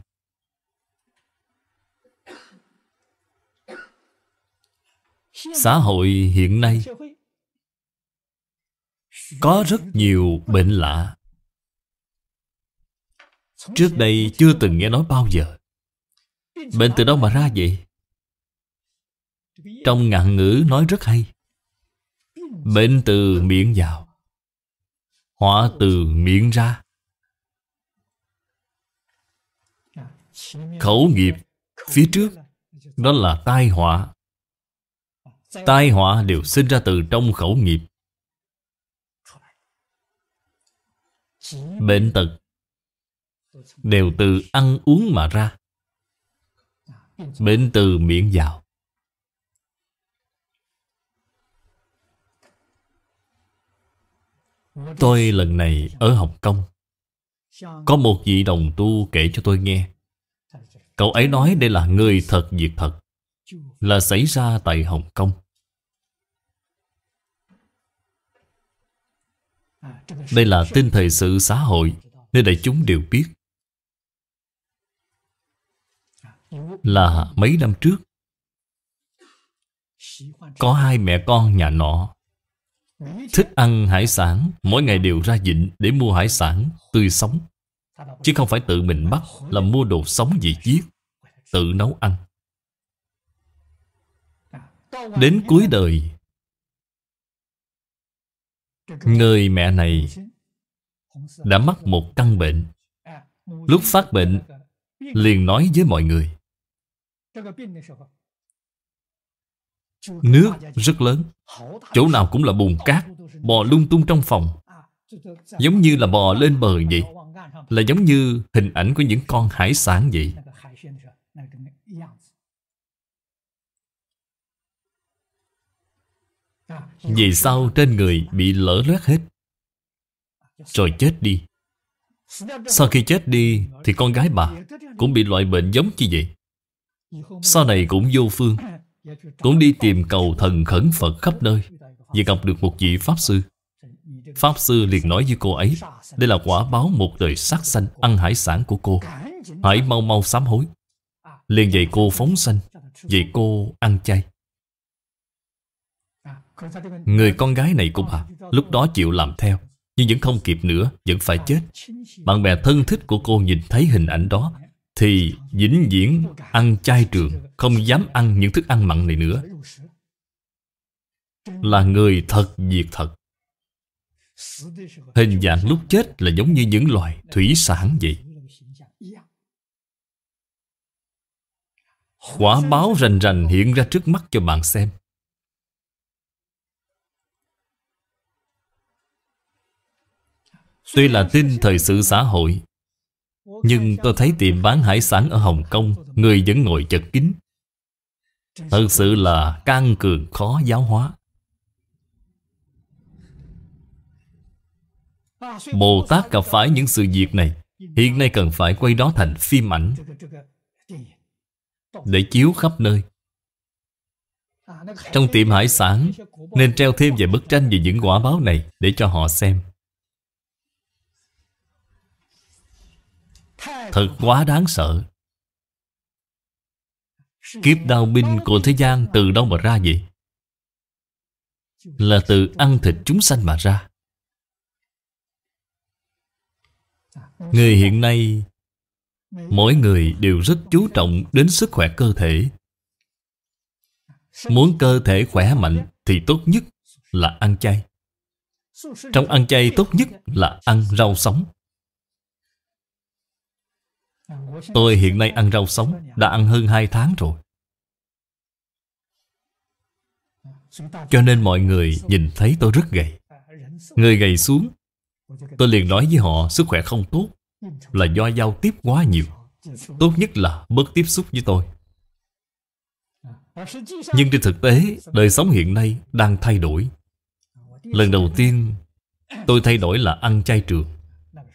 Speaker 1: Xã hội hiện nay Có rất nhiều bệnh lạ Trước đây chưa từng nghe nói bao giờ Bệnh từ đâu mà ra vậy? Trong ngạn ngữ nói rất hay Bệnh từ miệng vào Họa từ miệng ra Khẩu nghiệp phía trước Đó là tai họa Tai họa đều sinh ra từ trong khẩu nghiệp Bệnh tật Đều từ ăn uống mà ra Bệnh từ miệng vào Tôi lần này ở Hồng Kông Có một vị đồng tu kể cho tôi nghe Cậu ấy nói đây là người thật việc thật là xảy ra tại Hồng Kông. Đây là tin thời sự xã hội Nên đại chúng đều biết Là mấy năm trước Có hai mẹ con nhà nọ Thích ăn hải sản Mỗi ngày đều ra dịnh để mua hải sản tươi sống Chứ không phải tự mình bắt Là mua đồ sống gì giết Tự nấu ăn Đến cuối đời
Speaker 2: Người mẹ này
Speaker 1: Đã mắc một căn bệnh Lúc phát bệnh Liền nói với mọi người
Speaker 2: Nước rất lớn
Speaker 1: Chỗ nào cũng là bùn cát Bò lung tung trong phòng Giống như là bò lên bờ vậy Là giống như hình ảnh của những con hải sản vậy Vì sao trên người bị lỡ loét hết Rồi chết đi Sau khi chết đi Thì con gái bà cũng bị loại bệnh giống như vậy Sau này cũng vô phương Cũng đi tìm cầu thần khẩn Phật khắp nơi Vì gặp được một vị Pháp Sư Pháp Sư liền nói với cô ấy Đây là quả báo một đời sát sanh Ăn hải sản của cô Hãy mau mau sám hối Liền dạy cô phóng sanh dạy cô ăn chay Người con gái này của bà Lúc đó chịu làm theo Nhưng vẫn không kịp nữa Vẫn phải chết Bạn bè thân thích của cô nhìn thấy hình ảnh đó Thì vĩnh viễn ăn chay trường Không dám ăn những thức ăn mặn này nữa Là người thật diệt thật Hình dạng lúc chết là giống như những loài thủy sản vậy Quả báo rành rành hiện ra trước mắt cho bạn xem Tuy là tin thời sự xã hội Nhưng tôi thấy tiệm bán hải sản ở Hồng Kông Người vẫn ngồi chật kín Thật sự là can cường khó giáo hóa
Speaker 2: Bồ Tát gặp
Speaker 1: phải những sự việc này Hiện nay cần phải quay đó thành phim ảnh Để chiếu khắp nơi
Speaker 2: Trong tiệm hải sản Nên
Speaker 1: treo thêm vài bức tranh về những quả báo này Để cho họ xem Thật quá đáng sợ Kiếp đau binh của thế gian từ đâu mà ra vậy? Là từ ăn thịt chúng sanh mà ra Người hiện nay Mỗi người đều rất chú trọng đến sức khỏe cơ thể Muốn cơ thể khỏe mạnh thì tốt nhất là ăn chay Trong ăn chay tốt nhất là ăn rau sống
Speaker 2: Tôi hiện nay ăn rau sống
Speaker 1: Đã ăn hơn 2 tháng rồi Cho nên mọi người nhìn thấy tôi rất gầy Người gầy xuống Tôi liền nói với họ sức khỏe không tốt Là do giao tiếp quá nhiều Tốt nhất là bớt tiếp xúc với tôi
Speaker 2: Nhưng trên thực tế Đời sống
Speaker 1: hiện nay đang thay đổi Lần đầu tiên Tôi thay đổi là ăn chay trường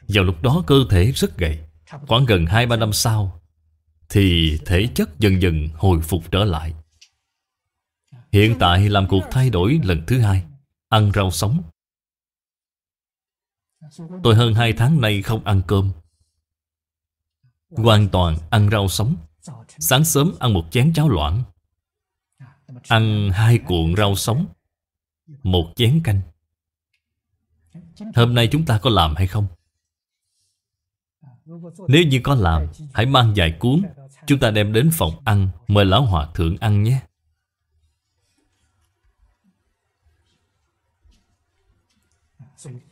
Speaker 1: Vào lúc đó cơ thể rất gầy Khoảng gần 2-3 năm sau Thì thể chất dần dần hồi phục trở lại Hiện tại làm cuộc thay đổi lần thứ hai Ăn rau sống Tôi hơn 2 tháng nay không ăn cơm Hoàn toàn ăn rau sống Sáng sớm ăn một chén cháo loãng Ăn hai cuộn rau sống Một chén canh Hôm nay chúng ta có làm hay không?
Speaker 2: Nếu như có làm
Speaker 1: Hãy mang vài cuốn Chúng ta đem đến phòng ăn Mời Lão Hòa Thượng ăn nhé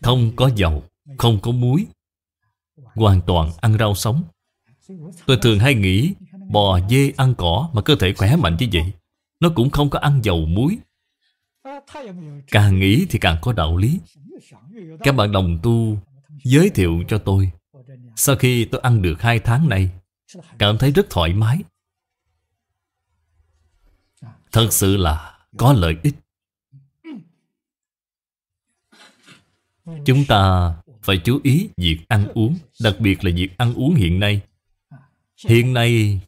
Speaker 1: Không có dầu Không có muối Hoàn toàn ăn rau sống Tôi thường hay nghĩ Bò dê ăn cỏ mà cơ thể khỏe mạnh như vậy Nó cũng không có ăn dầu muối Càng nghĩ thì càng có đạo lý Các bạn đồng tu giới thiệu cho tôi sau khi tôi ăn được hai tháng này Cảm thấy rất thoải mái Thật sự là có lợi ích Chúng ta phải chú ý việc ăn uống Đặc biệt là việc ăn uống hiện nay Hiện nay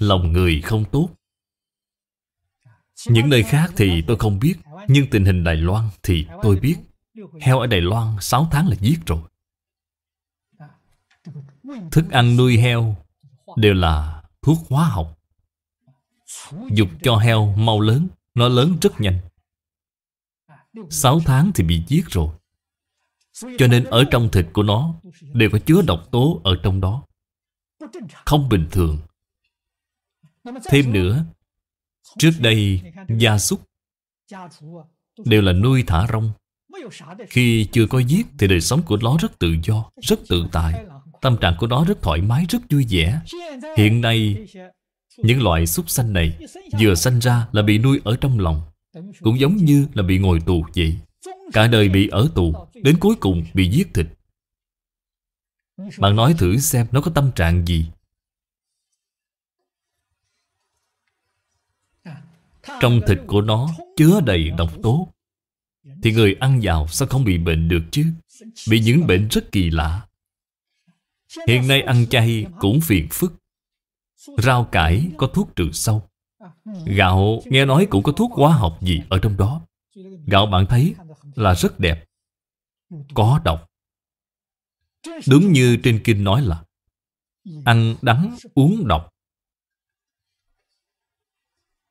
Speaker 1: Lòng người không tốt Những nơi khác thì tôi không biết Nhưng tình hình Đài Loan thì tôi biết Heo ở Đài Loan 6 tháng là giết rồi Thức ăn nuôi heo Đều là thuốc hóa học Dục cho heo mau lớn Nó lớn rất nhanh 6 tháng thì bị giết rồi Cho nên ở trong thịt của nó Đều có chứa độc tố ở trong đó Không bình thường Thêm nữa Trước đây gia súc Đều là nuôi thả rong Khi chưa có giết Thì đời sống của nó rất tự do Rất tự tại Tâm trạng của nó rất thoải mái, rất vui vẻ
Speaker 2: Hiện nay
Speaker 1: Những loại súc sanh này Vừa sanh ra là bị nuôi ở trong lòng Cũng giống như là bị ngồi tù vậy Cả đời bị ở tù Đến cuối cùng bị giết thịt Bạn nói thử xem nó có tâm trạng gì Trong thịt của nó chứa đầy độc tố Thì người ăn vào sao không bị bệnh được chứ Bị những bệnh rất kỳ lạ Hiện nay ăn chay cũng phiền phức Rau cải có thuốc trừ sâu Gạo nghe nói cũng có thuốc hóa học gì ở trong đó Gạo bạn thấy là rất đẹp Có độc Đúng như trên kinh nói là Ăn đắng uống độc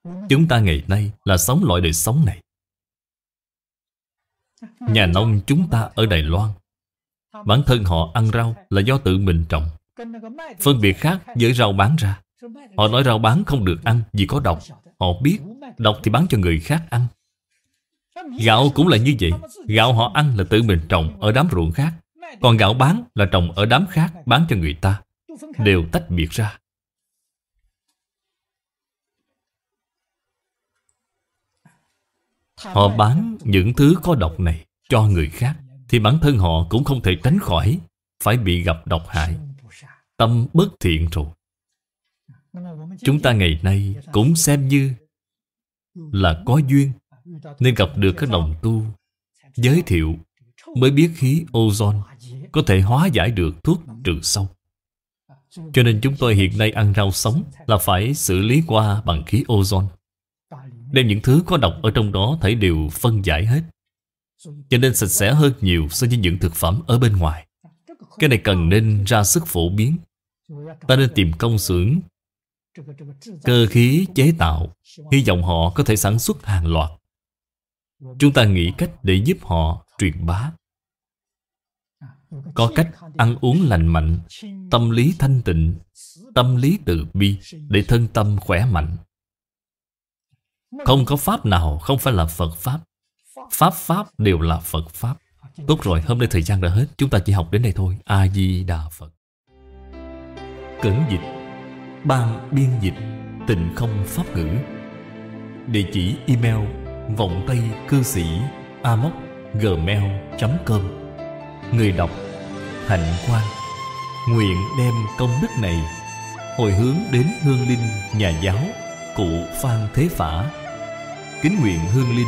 Speaker 1: Chúng ta ngày nay là sống loại đời sống này
Speaker 2: Nhà nông
Speaker 1: chúng ta ở Đài Loan Bản thân họ ăn rau là do tự mình trồng Phân biệt khác với rau bán ra Họ nói rau bán không được ăn vì có độc Họ biết độc thì bán cho người khác ăn Gạo cũng là như vậy Gạo họ ăn là tự mình trồng ở đám ruộng khác Còn gạo bán là trồng ở đám khác bán cho người ta Đều tách biệt ra
Speaker 3: Họ bán
Speaker 1: những thứ có độc này cho người khác thì bản thân họ cũng không thể tránh khỏi phải bị gặp độc hại tâm bất thiện rồi chúng ta ngày nay cũng xem như là có duyên nên gặp được các đồng tu giới thiệu mới biết khí ozone có thể hóa giải được thuốc trừ sâu cho nên chúng tôi hiện nay ăn rau sống là phải xử lý qua bằng khí ozone đem những thứ có độc ở trong đó thảy đều phân giải hết cho nên sạch sẽ hơn nhiều so với những thực phẩm ở bên ngoài Cái này cần nên ra sức phổ biến Ta nên tìm công xưởng
Speaker 2: Cơ khí chế
Speaker 1: tạo Hy vọng họ có thể sản xuất hàng loạt Chúng ta nghĩ cách để giúp họ truyền bá Có cách ăn uống lành mạnh Tâm lý thanh tịnh Tâm lý từ bi Để thân tâm khỏe mạnh Không có pháp nào không phải là Phật Pháp Pháp Pháp đều là Phật Pháp Tốt rồi, hôm nay thời gian đã hết Chúng ta chỉ học đến đây thôi A-di-đà Phật Cẩn dịch Ban biên dịch Tịnh không pháp ngữ Địa chỉ email Vọng Tây cư sĩ amoc gmail.com Người đọc Hạnh Quang Nguyện đem công đức này Hồi hướng đến hương linh nhà giáo Cụ Phan Thế Phả Kính nguyện hương linh